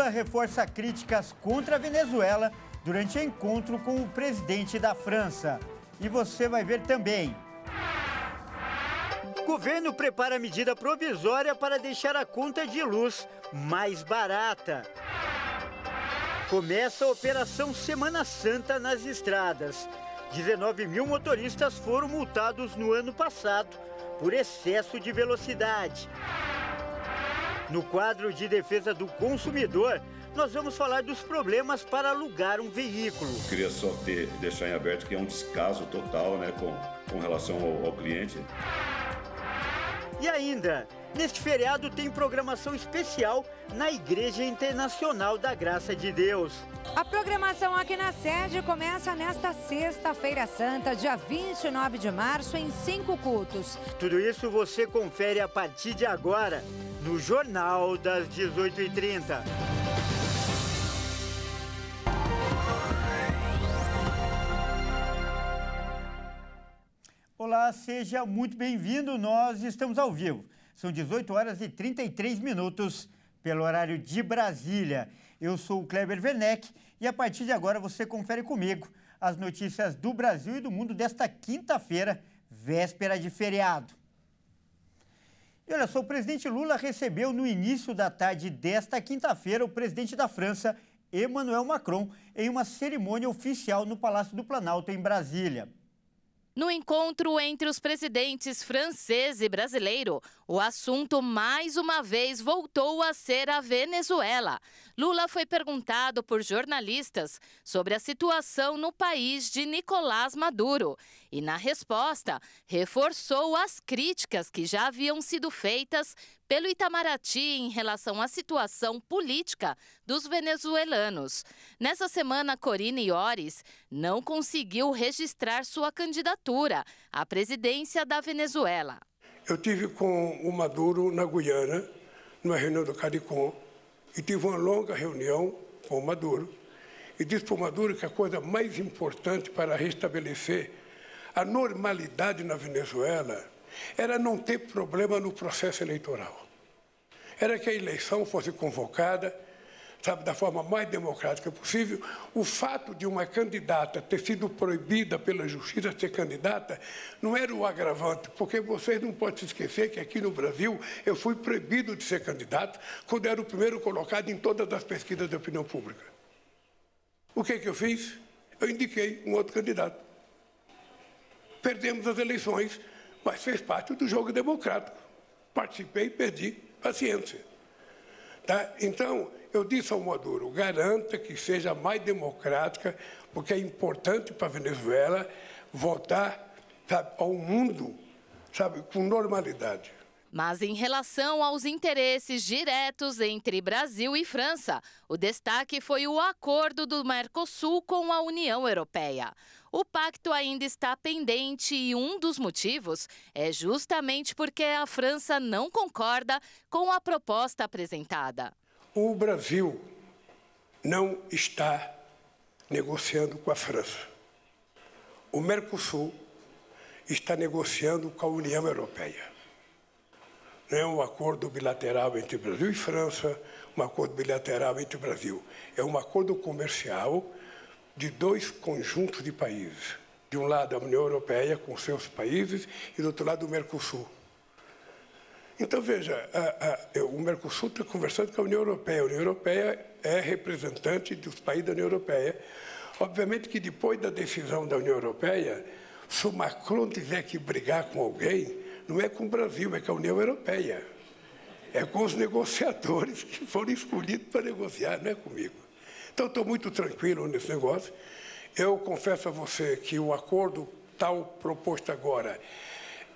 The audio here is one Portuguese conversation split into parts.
Lula reforça críticas contra a Venezuela durante encontro com o presidente da França. E você vai ver também. O governo prepara medida provisória para deixar a conta de luz mais barata. Começa a Operação Semana Santa nas estradas. 19 mil motoristas foram multados no ano passado por excesso de velocidade. No quadro de defesa do consumidor, nós vamos falar dos problemas para alugar um veículo. queria só ter, deixar em aberto que é um descaso total né, com, com relação ao, ao cliente. E ainda, Neste feriado tem programação especial na Igreja Internacional da Graça de Deus. A programação aqui na sede começa nesta sexta-feira santa, dia 29 de março, em cinco cultos. Tudo isso você confere a partir de agora no Jornal das 18h30. Olá, seja muito bem-vindo. Nós estamos ao vivo são 18 horas e 33 minutos pelo horário de Brasília. Eu sou o Kleber Werneck e a partir de agora você confere comigo as notícias do Brasil e do mundo desta quinta-feira, véspera de feriado. E olha só, o presidente Lula recebeu no início da tarde desta quinta-feira o presidente da França, Emmanuel Macron, em uma cerimônia oficial no Palácio do Planalto, em Brasília. No encontro entre os presidentes francês e brasileiro, o assunto mais uma vez voltou a ser a Venezuela. Lula foi perguntado por jornalistas sobre a situação no país de Nicolás Maduro e, na resposta, reforçou as críticas que já haviam sido feitas pelo Itamaraty em relação à situação política dos venezuelanos. Nessa semana, Corina Iores não conseguiu registrar sua candidatura à presidência da Venezuela. Eu tive com o Maduro na Guiana, numa reunião do CARICOM, e tive uma longa reunião com o Maduro. E disse para o Maduro que a coisa mais importante para restabelecer a normalidade na Venezuela era não ter problema no processo eleitoral. Era que a eleição fosse convocada, sabe, da forma mais democrática possível. O fato de uma candidata ter sido proibida pela justiça ser candidata não era o agravante, porque vocês não podem se esquecer que aqui no Brasil eu fui proibido de ser candidato quando era o primeiro colocado em todas as pesquisas de opinião pública. O que, é que eu fiz? Eu indiquei um outro candidato perdemos as eleições, mas fez parte do jogo democrático. Participei e perdi. Paciência. Tá? Então, eu disse ao Maduro, garanta que seja mais democrática, porque é importante para a Venezuela voltar sabe, ao mundo sabe, com normalidade. Mas em relação aos interesses diretos entre Brasil e França, o destaque foi o acordo do Mercosul com a União Europeia. O pacto ainda está pendente e um dos motivos é justamente porque a França não concorda com a proposta apresentada. O Brasil não está negociando com a França. O Mercosul está negociando com a União Europeia. Não é um acordo bilateral entre Brasil e França, um acordo bilateral entre o Brasil. É um acordo comercial de dois conjuntos de países. De um lado, a União Europeia com seus países e do outro lado, o Mercosul. Então, veja, a, a, o Mercosul está conversando com a União Europeia. A União Europeia é representante dos países da União Europeia. Obviamente que depois da decisão da União Europeia, se o Macron tiver que brigar com alguém, não é com o Brasil, é com a União Europeia. É com os negociadores que foram escolhidos para negociar, não é comigo. Então, estou muito tranquilo nesse negócio. Eu confesso a você que o acordo tal proposto agora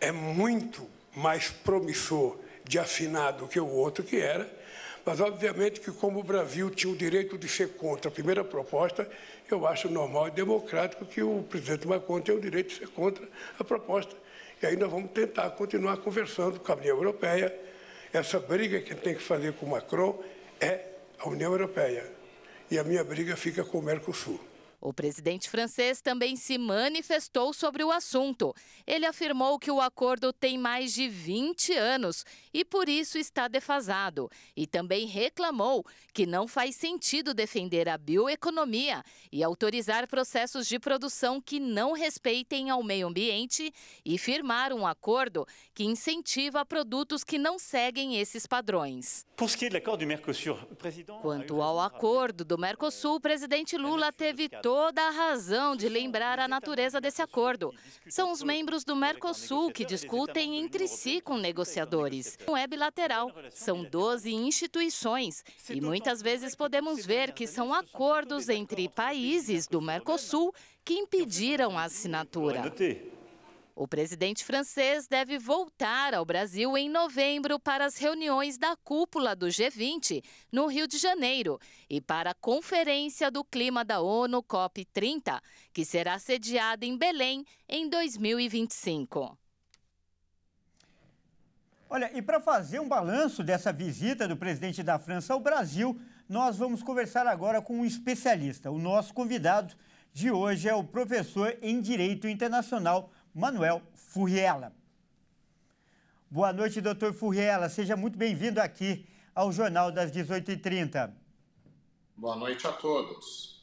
é muito mais promissor de assinar do que o outro que era, mas obviamente que como o Brasil tinha o direito de ser contra a primeira proposta, eu acho normal e democrático que o presidente Macron tenha o direito de ser contra a proposta. E aí nós vamos tentar continuar conversando com a União Europeia. Essa briga que tem que fazer com o Macron é a União Europeia e a minha briga fica com o Mercosul. O presidente francês também se manifestou sobre o assunto. Ele afirmou que o acordo tem mais de 20 anos e por isso está defasado. E também reclamou que não faz sentido defender a bioeconomia e autorizar processos de produção que não respeitem ao meio ambiente e firmar um acordo que incentiva produtos que não seguem esses padrões. Quanto ao acordo do Mercosul, o presidente Lula teve todo toda a razão de lembrar a natureza desse acordo. São os membros do Mercosul que discutem entre si com negociadores. Não é bilateral, são 12 instituições e muitas vezes podemos ver que são acordos entre países do Mercosul que impediram a assinatura. O presidente francês deve voltar ao Brasil em novembro para as reuniões da cúpula do G20 no Rio de Janeiro e para a Conferência do Clima da ONU COP30, que será sediada em Belém em 2025. Olha, e para fazer um balanço dessa visita do presidente da França ao Brasil, nós vamos conversar agora com um especialista. O nosso convidado de hoje é o professor em Direito Internacional Manuel Furriela. Boa noite, doutor Furriela. Seja muito bem-vindo aqui ao Jornal das 18h30. Boa noite a todos.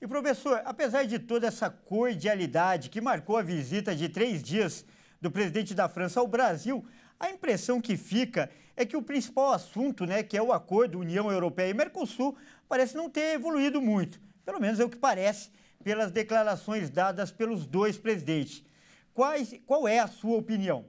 E, professor, apesar de toda essa cordialidade que marcou a visita de três dias do presidente da França ao Brasil, a impressão que fica é que o principal assunto, né, que é o acordo União Europeia e Mercosul, parece não ter evoluído muito. Pelo menos é o que parece pelas declarações dadas pelos dois presidentes. Quais, qual é a sua opinião?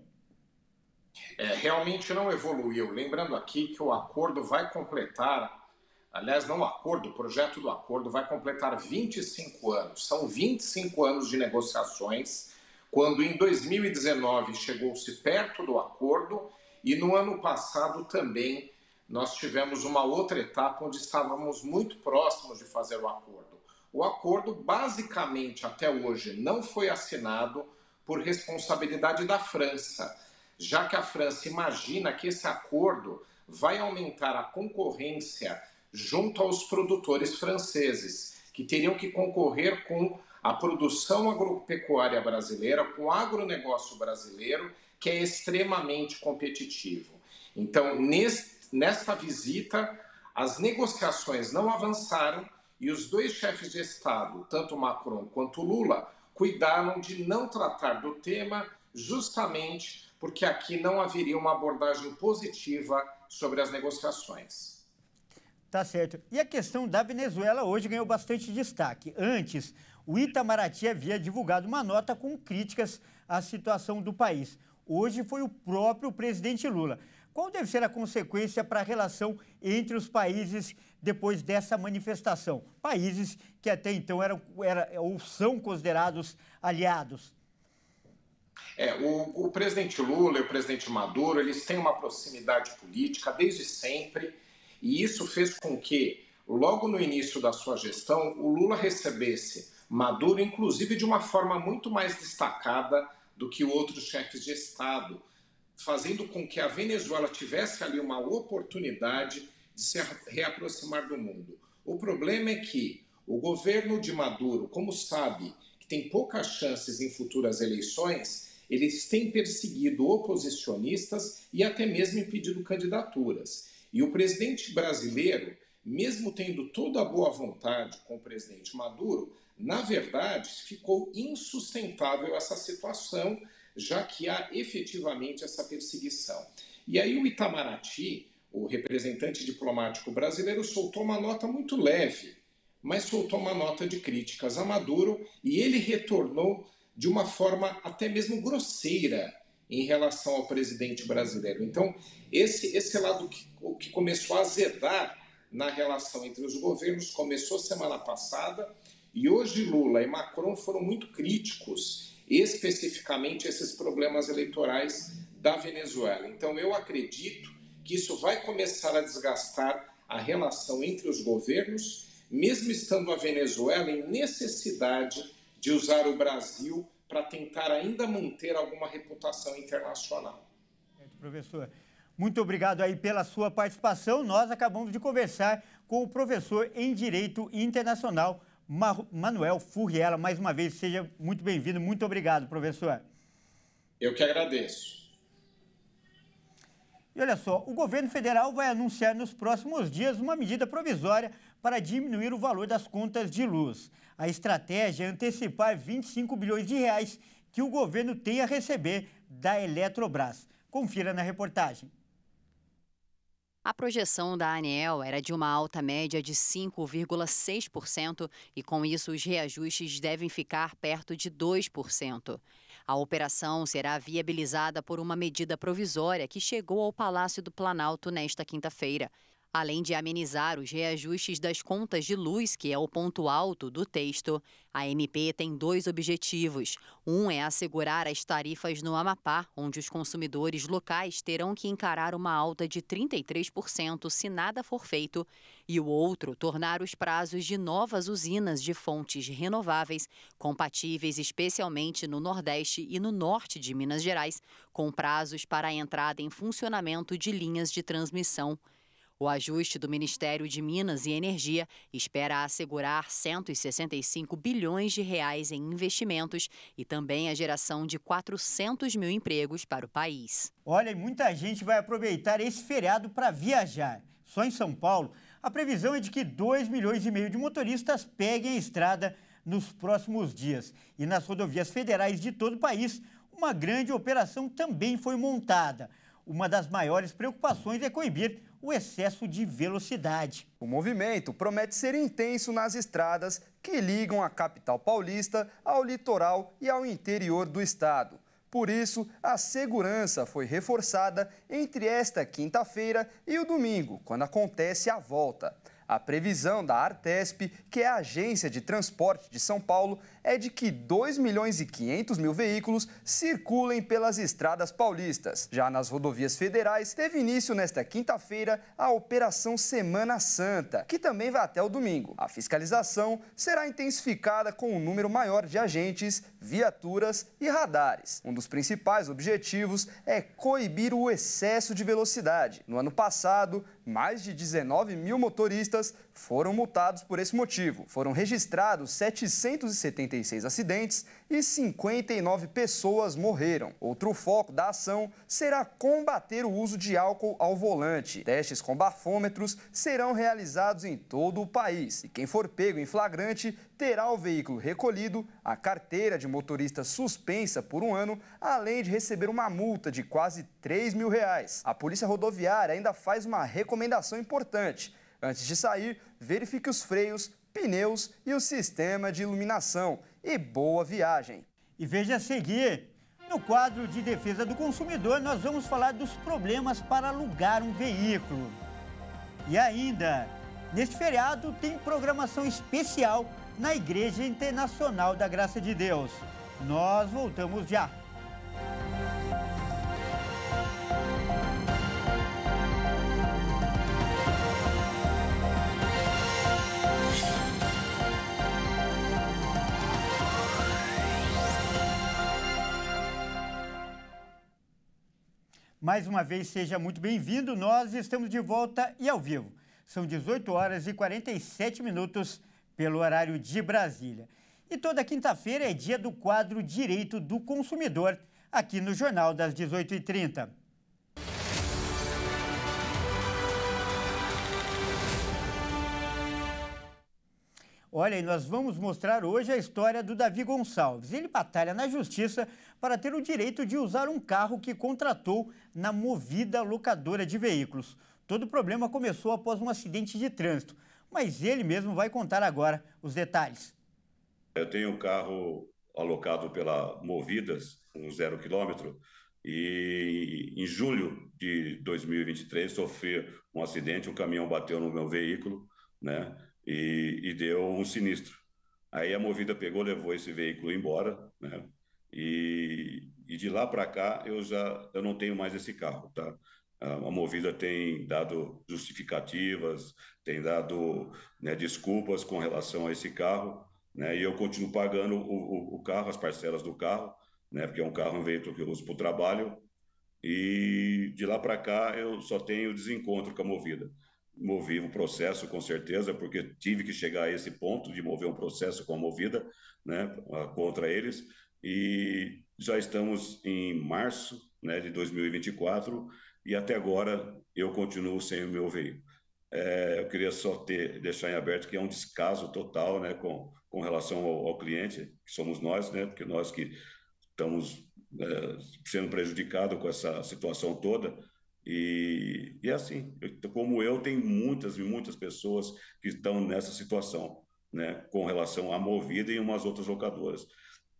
É, realmente não evoluiu. Lembrando aqui que o acordo vai completar, aliás, não o acordo, o projeto do acordo vai completar 25 anos. São 25 anos de negociações, quando em 2019 chegou-se perto do acordo e no ano passado também nós tivemos uma outra etapa onde estávamos muito próximos de fazer o acordo. O acordo, basicamente, até hoje não foi assinado por responsabilidade da França, já que a França imagina que esse acordo vai aumentar a concorrência junto aos produtores franceses, que teriam que concorrer com a produção agropecuária brasileira, com o agronegócio brasileiro, que é extremamente competitivo. Então, nesta visita, as negociações não avançaram e os dois chefes de Estado, tanto Macron quanto Lula, cuidaram de não tratar do tema, justamente porque aqui não haveria uma abordagem positiva sobre as negociações. Tá certo. E a questão da Venezuela hoje ganhou bastante destaque. Antes, o Itamaraty havia divulgado uma nota com críticas à situação do país. Hoje foi o próprio presidente Lula. Qual deve ser a consequência para a relação entre os países depois dessa manifestação? Países que até então eram ou são considerados aliados. É, o, o presidente Lula e o presidente Maduro, eles têm uma proximidade política desde sempre, e isso fez com que, logo no início da sua gestão, o Lula recebesse Maduro, inclusive de uma forma muito mais destacada do que outros chefes de Estado fazendo com que a Venezuela tivesse ali uma oportunidade de se reaproximar do mundo. O problema é que o governo de Maduro, como sabe que tem poucas chances em futuras eleições, eles têm perseguido oposicionistas e até mesmo impedido candidaturas. E o presidente brasileiro, mesmo tendo toda a boa vontade com o presidente Maduro, na verdade ficou insustentável essa situação já que há efetivamente essa perseguição. E aí o Itamaraty, o representante diplomático brasileiro, soltou uma nota muito leve, mas soltou uma nota de críticas a Maduro e ele retornou de uma forma até mesmo grosseira em relação ao presidente brasileiro. Então, esse, esse lado que, que começou a azedar na relação entre os governos começou semana passada e hoje Lula e Macron foram muito críticos especificamente esses problemas eleitorais da Venezuela. Então, eu acredito que isso vai começar a desgastar a relação entre os governos, mesmo estando a Venezuela em necessidade de usar o Brasil para tentar ainda manter alguma reputação internacional. Professor, muito obrigado aí pela sua participação. Nós acabamos de conversar com o professor em Direito Internacional, Manuel Furriela, mais uma vez, seja muito bem-vindo. Muito obrigado, professor. Eu que agradeço. E olha só, o governo federal vai anunciar nos próximos dias uma medida provisória para diminuir o valor das contas de luz. A estratégia é antecipar 25 bilhões de reais que o governo tem a receber da Eletrobras. Confira na reportagem. A projeção da ANEEL era de uma alta média de 5,6% e com isso os reajustes devem ficar perto de 2%. A operação será viabilizada por uma medida provisória que chegou ao Palácio do Planalto nesta quinta-feira. Além de amenizar os reajustes das contas de luz, que é o ponto alto do texto, a MP tem dois objetivos. Um é assegurar as tarifas no Amapá, onde os consumidores locais terão que encarar uma alta de 33% se nada for feito, e o outro, tornar os prazos de novas usinas de fontes renováveis, compatíveis especialmente no Nordeste e no Norte de Minas Gerais, com prazos para a entrada em funcionamento de linhas de transmissão. O ajuste do Ministério de Minas e Energia espera assegurar 165 bilhões de reais em investimentos e também a geração de 400 mil empregos para o país. Olha, muita gente vai aproveitar esse feriado para viajar. Só em São Paulo, a previsão é de que 2 milhões e meio de motoristas peguem a estrada nos próximos dias. E nas rodovias federais de todo o país, uma grande operação também foi montada. Uma das maiores preocupações é coibir o excesso de velocidade. O movimento promete ser intenso nas estradas que ligam a capital paulista ao litoral e ao interior do estado. Por isso, a segurança foi reforçada entre esta quinta-feira e o domingo, quando acontece a volta. A previsão da Artesp, que é a agência de transporte de São Paulo, é de que 2 milhões e 500 mil veículos circulem pelas estradas paulistas. Já nas rodovias federais, teve início nesta quinta-feira a Operação Semana Santa, que também vai até o domingo. A fiscalização será intensificada com um número maior de agentes, viaturas e radares. Um dos principais objetivos é coibir o excesso de velocidade. No ano passado, mais de 19 mil motoristas foram multados por esse motivo. Foram registrados 776 acidentes e 59 pessoas morreram. Outro foco da ação será combater o uso de álcool ao volante. Testes com bafômetros serão realizados em todo o país e quem for pego em flagrante terá o veículo recolhido, a carteira de motorista suspensa por um ano, além de receber uma multa de quase 3 mil reais. A Polícia Rodoviária ainda faz uma recomendação importante Antes de sair, verifique os freios, pneus e o sistema de iluminação. E boa viagem! E veja a seguir, no quadro de defesa do consumidor, nós vamos falar dos problemas para alugar um veículo. E ainda, neste feriado tem programação especial na Igreja Internacional da Graça de Deus. Nós voltamos já. Mais uma vez, seja muito bem-vindo. Nós estamos de volta e ao vivo. São 18 horas e 47 minutos pelo horário de Brasília. E toda quinta-feira é dia do quadro Direito do Consumidor, aqui no Jornal das 18h30. Olha, e nós vamos mostrar hoje a história do Davi Gonçalves. Ele batalha na justiça para ter o direito de usar um carro que contratou na movida locadora de veículos. Todo o problema começou após um acidente de trânsito, mas ele mesmo vai contar agora os detalhes. Eu tenho um carro alocado pela Movidas, um zero quilômetro, e em julho de 2023 sofri um acidente, um caminhão bateu no meu veículo, né? E, e deu um sinistro. Aí a Movida pegou, levou esse veículo embora, né? E, e de lá para cá eu já eu não tenho mais esse carro, tá? A Movida tem dado justificativas, tem dado né, desculpas com relação a esse carro, né? E eu continuo pagando o, o, o carro, as parcelas do carro, né? Porque é um carro, um veículo que eu uso para o trabalho. E de lá para cá eu só tenho desencontro com a Movida movi um processo com certeza, porque tive que chegar a esse ponto de mover um processo com a Movida, né, contra eles, e já estamos em março né, de 2024 e até agora eu continuo sem o meu veículo. É, eu queria só ter, deixar em aberto que é um descaso total né, com, com relação ao, ao cliente, que somos nós, né, porque nós que estamos é, sendo prejudicados com essa situação toda. E, e é assim, eu, como eu, tem muitas e muitas pessoas que estão nessa situação, né, com relação à Movida e umas outras locadoras.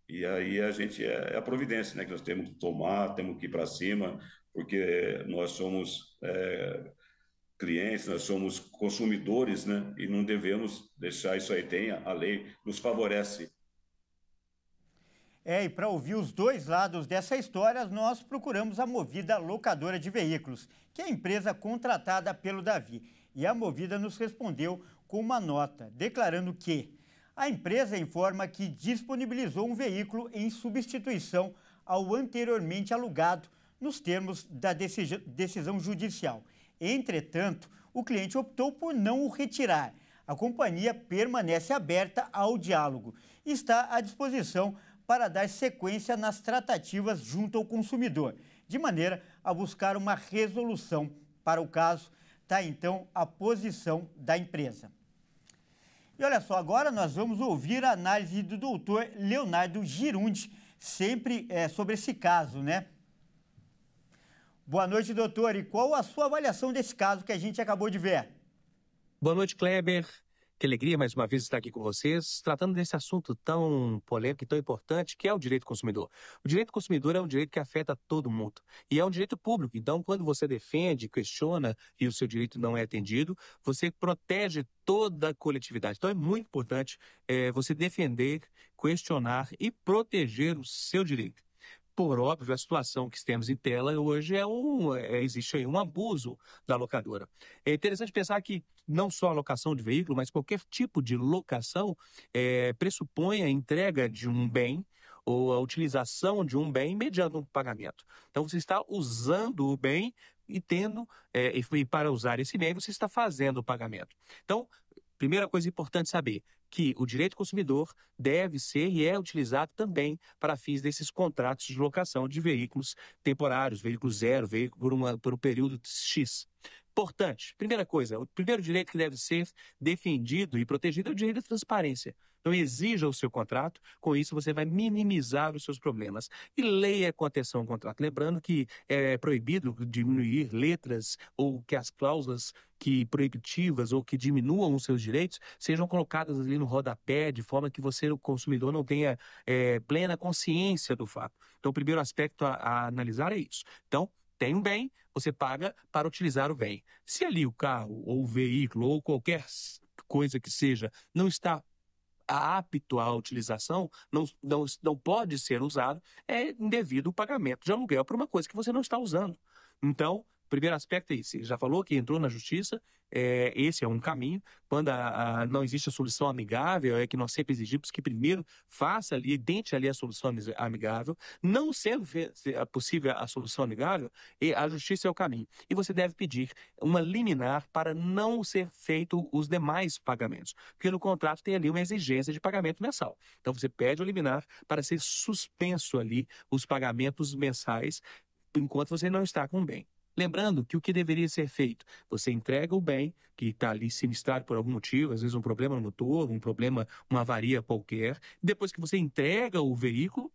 E aí a gente é, é a providência, né, que nós temos que tomar, temos que ir para cima, porque nós somos é, clientes, nós somos consumidores, né, e não devemos deixar isso aí. Tem a lei nos favorece. É, e para ouvir os dois lados dessa história, nós procuramos a Movida Locadora de Veículos, que é a empresa contratada pelo Davi. E a Movida nos respondeu com uma nota, declarando que a empresa informa que disponibilizou um veículo em substituição ao anteriormente alugado, nos termos da decisão judicial. Entretanto, o cliente optou por não o retirar. A companhia permanece aberta ao diálogo e está à disposição para dar sequência nas tratativas junto ao consumidor, de maneira a buscar uma resolução para o caso. Está então a posição da empresa. E olha só, agora nós vamos ouvir a análise do doutor Leonardo Girundi, sempre é, sobre esse caso, né? Boa noite, doutor. E qual a sua avaliação desse caso que a gente acabou de ver? Boa noite, Kleber. Que alegria mais uma vez estar aqui com vocês, tratando desse assunto tão polêmico e tão importante, que é o direito do consumidor. O direito do consumidor é um direito que afeta todo mundo e é um direito público. Então, quando você defende, questiona e o seu direito não é atendido, você protege toda a coletividade. Então, é muito importante é, você defender, questionar e proteger o seu direito. Por óbvio, a situação que temos em tela hoje é um. É, existe aí um abuso da locadora. É interessante pensar que não só a locação de veículo, mas qualquer tipo de locação é, pressupõe a entrega de um bem ou a utilização de um bem mediante um pagamento. Então você está usando o bem e tendo, é, e para usar esse bem, você está fazendo o pagamento. Então, primeira coisa importante saber: que o direito consumidor deve ser e é utilizado também para fins desses contratos de locação de veículos temporários, veículo zero, veículo por, uma, por um período X importante Primeira coisa, o primeiro direito que deve ser defendido e protegido é o direito à transparência. Então exija o seu contrato, com isso você vai minimizar os seus problemas. E leia com atenção o contrato. Lembrando que é proibido diminuir letras ou que as cláusulas que proibitivas ou que diminuam os seus direitos sejam colocadas ali no rodapé, de forma que você, o consumidor, não tenha é, plena consciência do fato. Então, o primeiro aspecto a, a analisar é isso. Então, tem um bem, você paga para utilizar o bem. Se ali o carro ou o veículo ou qualquer coisa que seja não está apto à utilização, não, não, não pode ser usado, é indevido o pagamento de aluguel para uma coisa que você não está usando. Então, primeiro aspecto é esse. já falou que entrou na justiça, é, esse é um caminho. Quando a, a, não existe a solução amigável, é que nós sempre exigimos que primeiro faça ali, dente ali a solução amigável. Não sendo possível a solução amigável, a justiça é o caminho. E você deve pedir uma liminar para não ser feito os demais pagamentos, porque no contrato tem ali uma exigência de pagamento mensal. Então você pede o liminar para ser suspenso ali os pagamentos mensais enquanto você não está com bem. Lembrando que o que deveria ser feito? Você entrega o bem, que está ali sinistrado por algum motivo, às vezes um problema no motor, um problema, uma avaria qualquer. Depois que você entrega o veículo,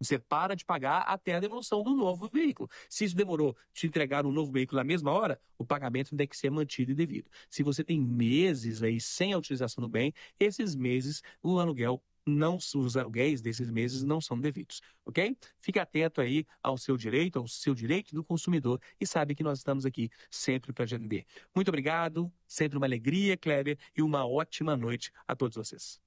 você para de pagar até a devolução do novo veículo. Se isso demorou te entregar um novo veículo na mesma hora, o pagamento tem que ser mantido e devido. Se você tem meses aí sem a utilização do bem, esses meses o aluguel não os aluguéis desses meses não são devidos, ok? Fique atento aí ao seu direito, ao seu direito do consumidor e sabe que nós estamos aqui sempre para atender. Muito obrigado, sempre uma alegria, Kleber, e uma ótima noite a todos vocês.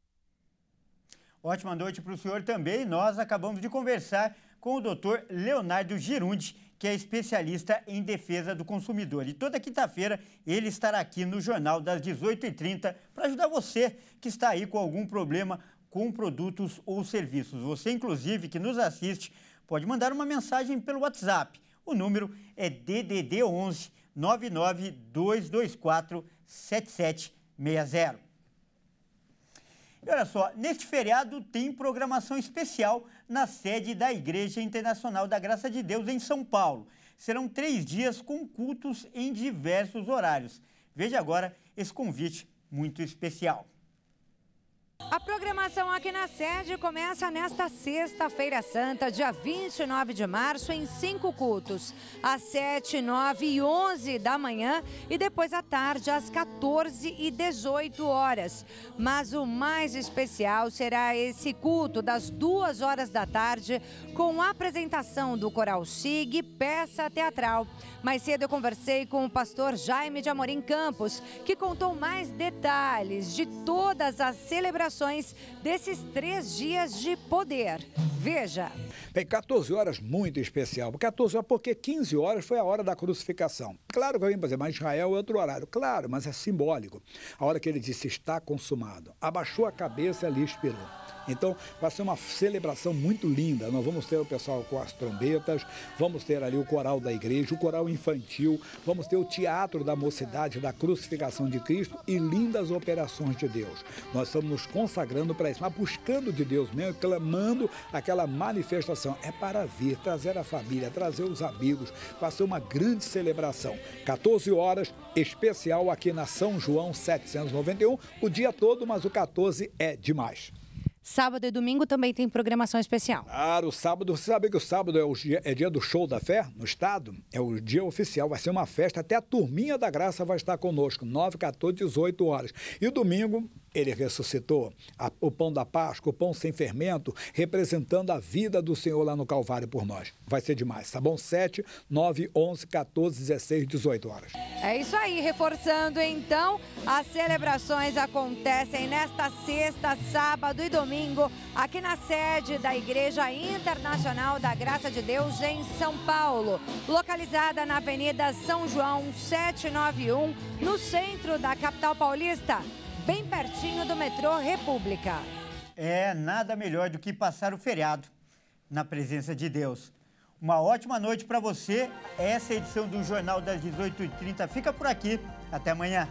Ótima noite para o senhor também. Nós acabamos de conversar com o doutor Leonardo Girundi, que é especialista em defesa do consumidor. E toda quinta-feira ele estará aqui no Jornal das 18h30 para ajudar você que está aí com algum problema com produtos ou serviços. Você, inclusive, que nos assiste, pode mandar uma mensagem pelo WhatsApp. O número é DDD 11 99224 7760. E olha só, neste feriado tem programação especial na sede da Igreja Internacional da Graça de Deus em São Paulo. Serão três dias com cultos em diversos horários. Veja agora esse convite muito especial. A programação aqui na sede começa nesta sexta-feira santa, dia 29 de março, em cinco cultos, às 7, 9 e 11 da manhã e depois à tarde às 14 e 18 horas. Mas o mais especial será esse culto das duas horas da tarde, com a apresentação do Coral SIG, peça teatral. Mais cedo eu conversei com o pastor Jaime de Amorim Campos, que contou mais detalhes de todas as celebrações desses três dias de poder. Veja. Bem, 14 horas muito especial. 14 horas porque 15 horas foi a hora da crucificação. Claro que alguém pode dizer, mas Israel é outro horário. Claro, mas é simbólico. A hora que ele disse está consumado. Abaixou a cabeça e ali expirou. Então vai ser uma celebração muito linda. Nós vamos ter o pessoal com as trombetas, vamos ter ali o coral da igreja, o coral infantil, vamos ter o teatro da mocidade, da crucificação de Cristo e lindas operações de Deus. Nós estamos nos consagrando para isso, mas buscando de Deus mesmo, clamando aquela manifestação. É para vir, trazer a família, trazer os amigos. Vai ser uma grande celebração. 14 horas, especial aqui na São João 791, o dia todo, mas o 14 é demais. Sábado e domingo também tem programação especial. Claro, sábado, você sabe que o sábado é, o dia, é dia do show da fé no estado? É o dia oficial, vai ser uma festa, até a turminha da graça vai estar conosco, 9, 14, 18 horas. E domingo, ele ressuscitou a, o pão da Páscoa, o pão sem fermento, representando a vida do Senhor lá no Calvário por nós. Vai ser demais, tá bom? 7, 9, 11, 14, 16, 18 horas. É isso aí, reforçando então, as celebrações acontecem nesta sexta, sábado e domingo, aqui na sede da Igreja Internacional da Graça de Deus em São Paulo, localizada na Avenida São João 791, no centro da capital paulista bem pertinho do metrô República. É, nada melhor do que passar o feriado na presença de Deus. Uma ótima noite para você. Essa é edição do Jornal das 18h30 fica por aqui. Até amanhã.